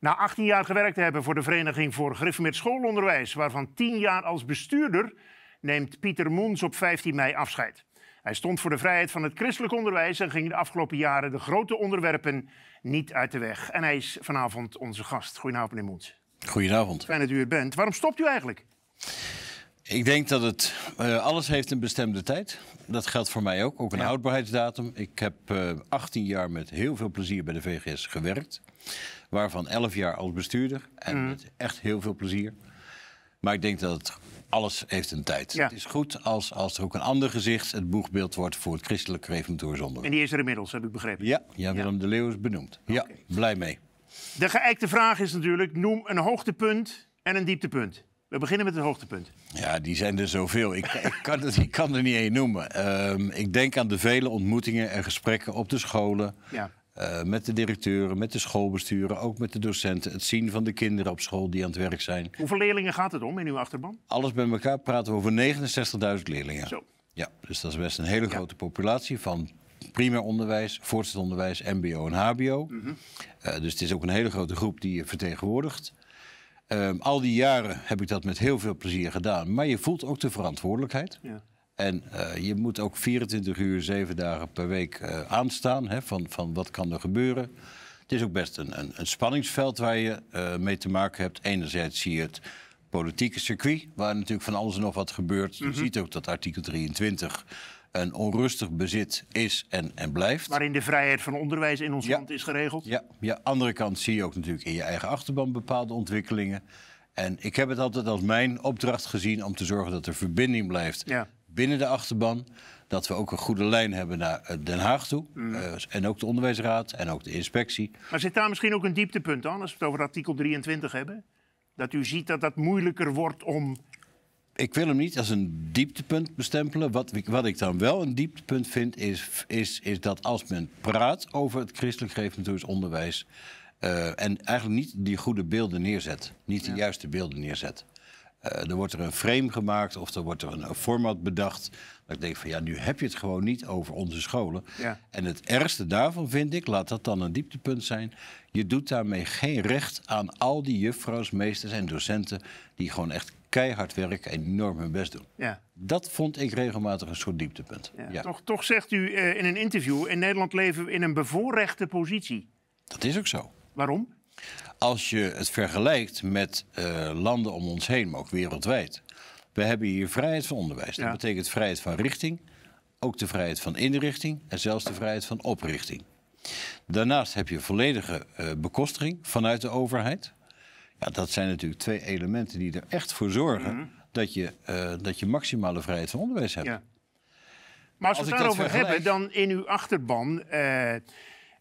Na 18 jaar gewerkt te hebben voor de Vereniging voor Griffemeerd Schoolonderwijs, waarvan 10 jaar als bestuurder, neemt Pieter Moens op 15 mei afscheid. Hij stond voor de vrijheid van het christelijk onderwijs en ging de afgelopen jaren de grote onderwerpen niet uit de weg. En hij is vanavond onze gast. Goedenavond, meneer Moens. Goedenavond. Fijn dat u er bent. Waarom stopt u eigenlijk? Ik denk dat het eh, alles heeft een bestemde tijd. Dat geldt voor mij ook, ook een houdbaarheidsdatum. Ik heb 18 eh, jaar met heel veel plezier bij de VGS gewerkt. Waarvan 11 jaar als bestuurder. En mm. met echt heel veel plezier. Maar ik denk dat het, alles heeft een tijd. Het is goed als, als er ook een ander gezicht het boegbeeld wordt voor het christelijk reformatorisch zonder. En die is er inmiddels, heb ik begrepen. Ja, ja Willem de Leeuw is benoemd. Ja, blij mee. De geëikte vraag is natuurlijk: noem een hoogtepunt en een dieptepunt. We beginnen met het hoogtepunt. Ja, die zijn er zoveel. Ik, ik, kan, het, ik kan er niet één noemen. Ehm, ik denk aan de vele ontmoetingen en gesprekken op de scholen. Ja. Eh, met de directeuren, met de schoolbesturen, ook met de docenten. Het zien van de kinderen op school die aan het werk zijn. Hoeveel leerlingen gaat het om in uw achterban? Alles bij elkaar praten we over 69.000 leerlingen. Zo. Ja, dus dat is best een hele grote populatie van primair onderwijs, voortgezet onderwijs, mbo en hbo. Mhm. Eh, dus het is ook een hele grote groep die je vertegenwoordigt. Ehm, al die jaren heb ik dat met heel veel plezier gedaan. Maar je voelt ook de verantwoordelijkheid. Ja. En eh, je moet ook 24 uur, 7 dagen per week eh, aanstaan. Hè, van, van wat kan er gebeuren. Het is ook best een, een, een spanningsveld waar je eh, mee te maken hebt. Enerzijds zie je het politieke circuit, waar natuurlijk van alles en nog wat gebeurt. Je mhm. ziet ook dat artikel 23 een onrustig bezit is en, en blijft. Waarin de vrijheid van onderwijs in ons land is geregeld. Ja, ja, andere kant zie je ook natuurlijk in je eigen achterban bepaalde ontwikkelingen. En ik heb het altijd als mijn opdracht gezien om te zorgen dat er verbinding blijft ja binnen de achterban. Dat we ook een goede lijn hebben naar eh, Den Haag toe. Mhm. Eh, en ook de onderwijsraad en ook de inspectie. Maar zit daar misschien ook een dieptepunt aan, als we het over artikel 23 hebben? Dat u ziet dat dat moeilijker wordt om ik wil hem niet als een dieptepunt bestempelen. Wat, wat ik dan wel een dieptepunt vind, is, is, is dat als men praat over het christelijk reformatorisch onderwijs. Eh, en eigenlijk niet die goede beelden neerzet, niet de juiste beelden neerzet. Eh, er wordt er een frame gemaakt of er wordt er een format bedacht. Dat ik denk van ja, nu heb je het gewoon niet over onze scholen. En het ergste daarvan vind ik, laat dat dan een dieptepunt zijn. Je doet daarmee geen recht aan al die juffrouws, meesters en docenten die gewoon echt keihard werken en enorm hun best doen. Ja. Dat vond ik regelmatig een soort dieptepunt. Ja. Toch, toch zegt u eh, in een interview, in Nederland leven we in een bevoorrechte positie. Dat is ook zo. Waarom? Als je het vergelijkt met eh, landen om ons heen, maar ook wereldwijd. We hebben hier vrijheid van onderwijs. Dat betekent vrijheid van richting, ook de vrijheid van inrichting en zelfs de vrijheid van oprichting. Daarnaast heb je volledige uh, bekostering vanuit de overheid. Ja, dat zijn natuurlijk twee elementen die er echt voor zorgen mhm. dat, je, eh, dat je maximale vrijheid van onderwijs hebt. Ja. Maar als, we het daarover hebben, dan in uw achterban.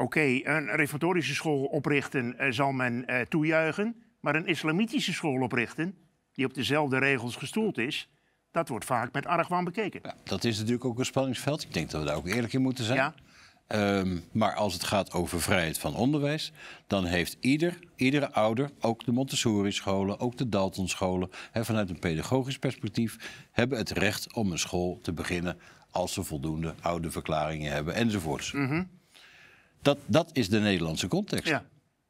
Oké, een reformatorische school oprichten eh, zal men uh, toejuichen. Maar een islamitische school oprichten, die op dezelfde regels gestoeld is, dat wordt vaak met argwaan bekeken. Ja, dat is natuurlijk ook een spanningsveld. Ik denk dat we daar ook eerlijk in moeten zijn. Ja. Ehm, maar als het gaat over vrijheid van onderwijs, dan heeft ieder, iedere ouder, ook de Montessori-scholen, ook de Dalton-scholen, vanuit een pedagogisch perspectief, hebben het recht om een school te beginnen als ze voldoende oude verklaringen hebben enzovoorts. Mm dat, dat is de Nederlandse context.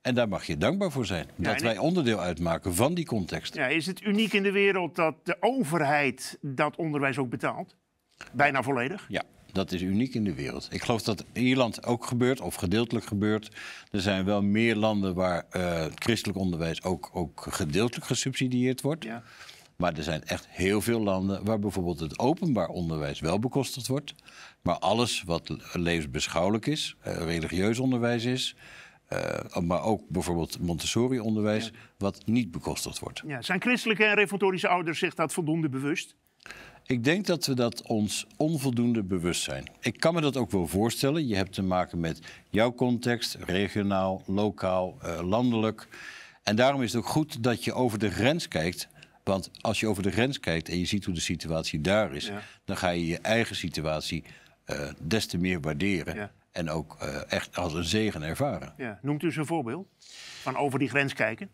En daar mag je dankbaar voor zijn. dat wij onderdeel uitmaken van die context. Ja, is het uniek in de wereld dat de overheid dat onderwijs ook betaalt? Bijna volledig? Ja. Dat is uniek in de wereld. Ik geloof dat Ierland ook gebeurt, of gedeeltelijk gebeurt. Er zijn wel meer landen waar uh, christelijk onderwijs ook, ook gedeeltelijk gesubsidieerd wordt. Ja. Maar er zijn echt heel veel landen waar bijvoorbeeld het openbaar onderwijs wel bekostigd wordt. Maar alles wat levensbeschouwelijk is, eh, religieus onderwijs is. Eh, maar ook bijvoorbeeld Montessori-onderwijs, wat niet bekostigd wordt. Ja, zijn christelijke en reformatorische ouders zich dat voldoende bewust? Ik denk dat we dat ons onvoldoende bewust zijn. Ik kan me dat ook wel voorstellen. Je hebt te maken met jouw context, regionaal, lokaal, eh, landelijk. En daarom is het ook goed dat je over de grens kijkt want als je over de grens kijkt en je ziet hoe de situatie daar is, dan ga je je eigen situatie uh, des te meer waarderen. En ook eh, echt als een zegen ervaren. Ja. Noemt u eens een voorbeeld van over die grens kijken?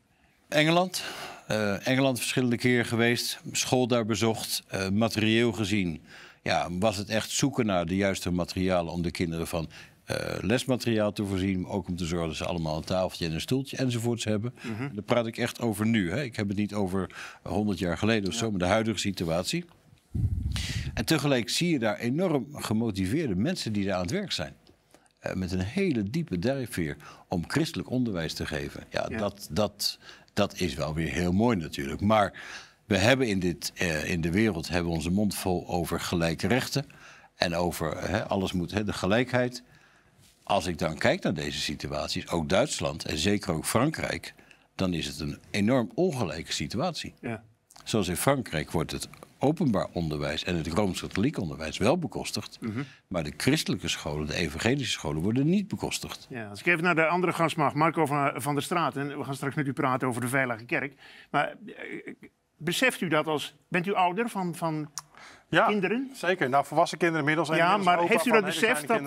Engeland. Eh, Engeland verschillende keren geweest, school daar bezocht, materieel gezien. Ja, was het echt zoeken naar de juiste materialen om de kinderen van eh, lesmateriaal te voorzien. ook om te zorgen dat ze allemaal een tafeltje en een stoeltje enzovoorts hebben. Mhm. daar praat ik echt over nu. Hè. Ik heb het niet over 100 jaar geleden of zo, maar de huidige situatie. En tegelijk zie je daar enorm gemotiveerde mensen die daar aan het werk zijn. Eh, met een hele diepe drijfveer om christelijk onderwijs te geven. Ja, Dat, dat, dat is wel weer heel mooi natuurlijk. Maar we hebben in, dit, eh, in de wereld hebben onze mond vol over gelijke rechten. En over alles moet, de gelijkheid als ik dan kijk naar deze situaties, ook Duitsland en zeker ook Frankrijk, dan is het een enorm ongelijke situatie. Ja. Zoals in Frankrijk wordt het openbaar onderwijs en het rooms-katholiek onderwijs wel bekostigd. Mhm. Maar de christelijke scholen, de evangelische scholen, worden niet bekostigd. Ja, als ik even naar de andere gast mag, Marco van, van der Straat. En we gaan straks met u praten over de Veilige Kerk. Maar eh, beseft u dat als. Bent u ouder van, van ja, kinderen? Zeker. Nou, volwassen kinderen inmiddels. ja, inmiddels maar heeft u dat beseft dat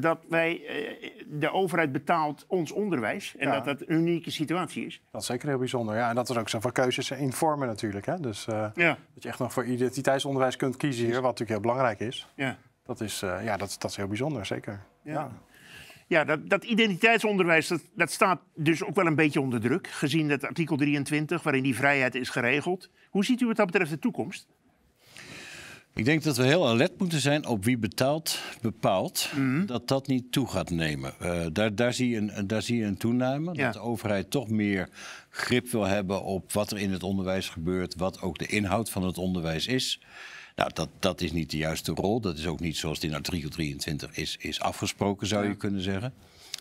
dat wij, eh, de overheid betaalt ons onderwijs. En dat dat een unieke situatie is. Dat is zeker heel bijzonder. Ja, en dat er ook zo van keuzes in vormen natuurlijk. Hè? Dus eh, dat je echt nog voor identiteitsonderwijs kunt kiezen hier, wat natuurlijk heel belangrijk is. Ja. Dat, is, eh, ja, dat, dat is heel bijzonder, zeker. Ja. ja. dat, dat, identiteitsonderwijs dat, dat staat dus ook wel een beetje onder druk, gezien dat artikel 23, waarin die vrijheid is geregeld. Hoe ziet u wat dat betreft de toekomst? Ik denk dat we heel alert moeten zijn op wie betaalt, bepaalt mhm. dat dat niet toe gaat nemen. Eh, daar, daar, zie je een, daar zie je een toename. Dat de overheid toch meer grip wil hebben op wat er in het onderwijs gebeurt, wat ook de inhoud van het onderwijs is. Nou, dat, dat is niet de juiste rol. Dat is ook niet zoals het in artikel 23 is, is afgesproken, zou je kunnen zeggen.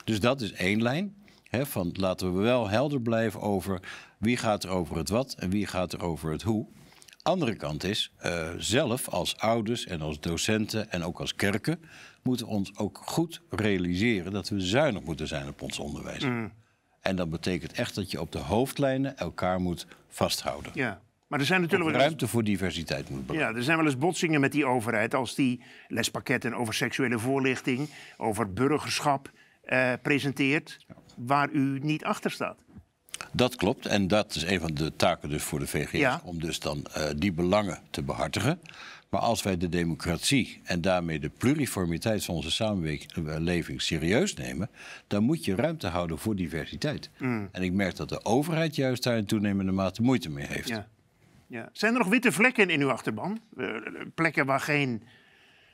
Dus dat is één lijn. Hè, van laten we wel helder blijven over wie gaat er over het wat en wie gaat er over het hoe andere kant is, eh, zelf als ouders en als docenten en ook als kerken moeten we ons ook goed realiseren dat we zuinig moeten zijn op ons onderwijs. Mm. En dat betekent echt dat je op de hoofdlijnen elkaar moet vasthouden. Ja. Maar er zijn natuurlijk ruimte voor diversiteit moet blijven. Ja, er zijn wel eens botsingen met die overheid als die lespakketten over seksuele voorlichting, over burgerschap eh, presenteert, waar u niet achter staat. Dat klopt. En dat is een van de taken dus voor de VGS. Om dus dan eh, die belangen te behartigen. Maar als wij de democratie en daarmee de pluriformiteit van onze samenleving eh, serieus nemen, dan moet je ruimte houden voor diversiteit. Mm. En ik merk dat de overheid juist daar in toenemende mate moeite mee heeft. Ja. Ja. Zijn er nog witte vlekken in uw achterban? Eh, plekken waar geen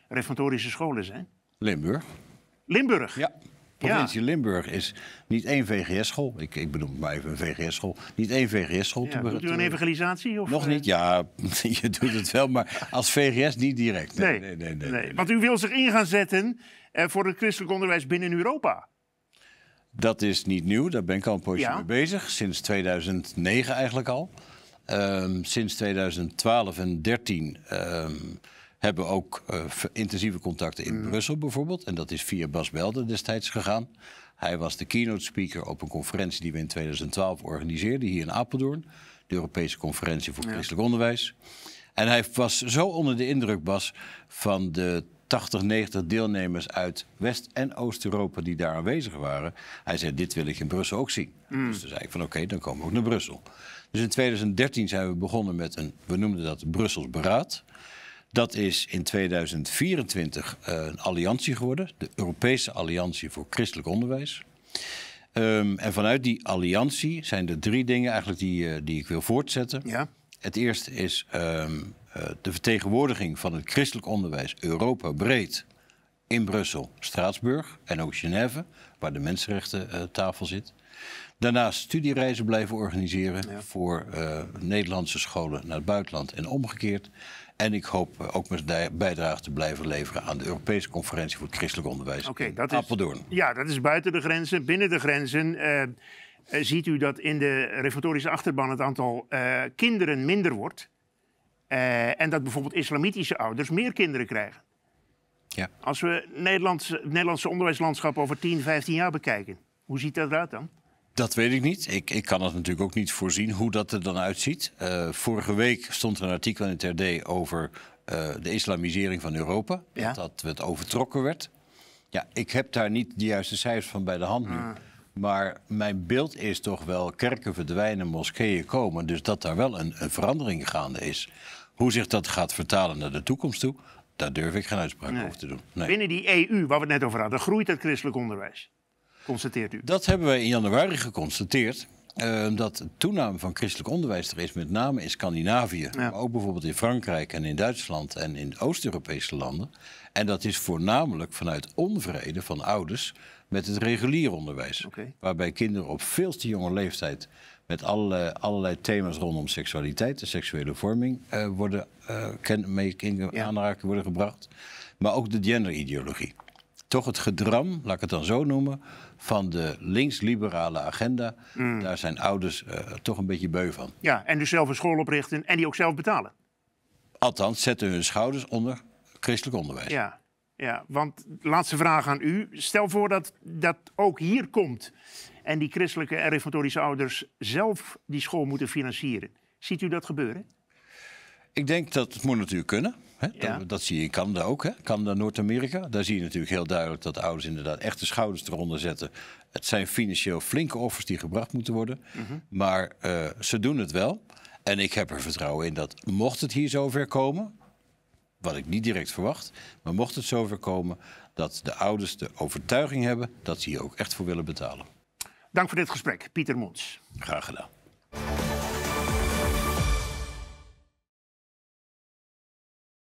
reformatorische scholen zijn? Limburg. Limburg? Ja. Provincie Limburg is niet één VGS-school. Ik, ik benoem maar even een VGS-school. Niet één VGS-school. Ja, doet u een evangelisatie? Of nog eh? niet, ja. je doet het wel, maar als VGS niet direct. Nee, nee, nee. nee, Want u wil zich in gaan zetten eh, voor het christelijk onderwijs binnen Europa. Dat is niet nieuw, daar ben ik al een poosje mee bezig. Sinds 2009 eigenlijk al. Ehm, sinds 2012 en 2013 hebben ook eh, intensieve contacten in mm. Brussel bijvoorbeeld. En dat is via Bas Belden destijds gegaan. Hij was de keynote speaker op een conferentie die we in 2012 organiseerden hier in Apeldoorn. De Europese Conferentie voor Christelijk Onderwijs. En hij was zo onder de indruk, Bas, van de 80, 90 deelnemers uit West- en Oost-Europa die daar aanwezig waren. Hij zei, dit wil ik in Brussel ook zien. Mm. Dus toen zei ik van, oké, dan komen we ook naar Brussel. Dus in 2013 zijn we begonnen met een, we noemden dat Brussels Beraad. Dat is in 2024 eh, een alliantie geworden, de Europese Alliantie voor Christelijk Onderwijs. Ehm, en vanuit die alliantie zijn er drie dingen eigenlijk die, eh, die ik wil voortzetten. Ja. Het eerste is ehm, eh, de vertegenwoordiging van het christelijk onderwijs Europa breed in Brussel, Straatsburg en ook Genève, waar de mensenrechtentafel eh, zit. Daarnaast studiereizen blijven organiseren voor eh, Nederlandse scholen naar het buitenland en omgekeerd. En ik hoop eh, ook mijn bijdrage te blijven leveren aan de Europese Conferentie voor het Christelijk Onderwijs okay, dat Apeldoorn. Ja, dat is buiten de grenzen. Binnen de grenzen ziet u dat in de reformatorische achterban het aantal kinderen minder wordt. en dat bijvoorbeeld islamitische ouders meer kinderen krijgen. Ja. Als we het Nederlandse onderwijslandschap over 10, 15 jaar bekijken, hoe ziet dat eruit dan? Dat weet ik niet. Ik, ik kan het natuurlijk ook niet voorzien hoe dat er dan uitziet. Eh, vorige week stond er een artikel in het RD over eh, de islamisering van Europa. Dat het overtrokken werd. Ja, ik heb daar niet de juiste cijfers van bij de hand nu. Ah. Maar mijn beeld is toch wel kerken verdwijnen, moskeeën komen. Dus dat daar wel een, een verandering gaande is. Hoe zich dat gaat vertalen naar de toekomst toe, daar durf ik geen uitspraak over te doen. Nee. Binnen die EU, waar we het net over hadden, groeit het christelijk onderwijs. Constateert u? Dat hebben wij in januari geconstateerd. Eh, dat de toename van christelijk onderwijs er is, met name in Scandinavië, maar ook bijvoorbeeld in Frankrijk en in Duitsland en in Oost-Europese landen. En dat is voornamelijk vanuit onvrede van ouders met het regulier onderwijs. Waarbij kinderen op veel te jonge leeftijd met allerlei, allerlei thema's rondom seksualiteit en seksuele vorming uh, worden uh, worden gebracht. Maar ook de genderideologie. Toch het gedram, laat ik het dan zo noemen, van de links-liberale agenda. Mm. Daar zijn ouders eh, toch een beetje beu van. Ja, en dus zelf een school oprichten en die ook zelf betalen. Althans, zetten hun schouders onder christelijk onderwijs. Ja, ja, want laatste vraag aan u. Stel voor dat dat ook hier komt. En die christelijke en reformatorische ouders zelf die school moeten financieren. Ziet u dat gebeuren? Ik denk dat het moet natuurlijk kunnen. Hè? Dat, zie je in Canada ook, hè? Canada, Noord-Amerika. Daar zie je natuurlijk heel duidelijk dat ouders inderdaad echt de schouders eronder zetten. Het zijn financieel flinke offers die gebracht moeten worden. Mhm. Maar eh, ze doen het wel. En ik heb er vertrouwen in dat mocht het hier zover komen, wat ik niet direct verwacht, maar mocht het zover komen, dat de ouders de overtuiging hebben dat ze hier ook echt voor willen betalen. Dank voor dit gesprek, Pieter Moens. Graag gedaan.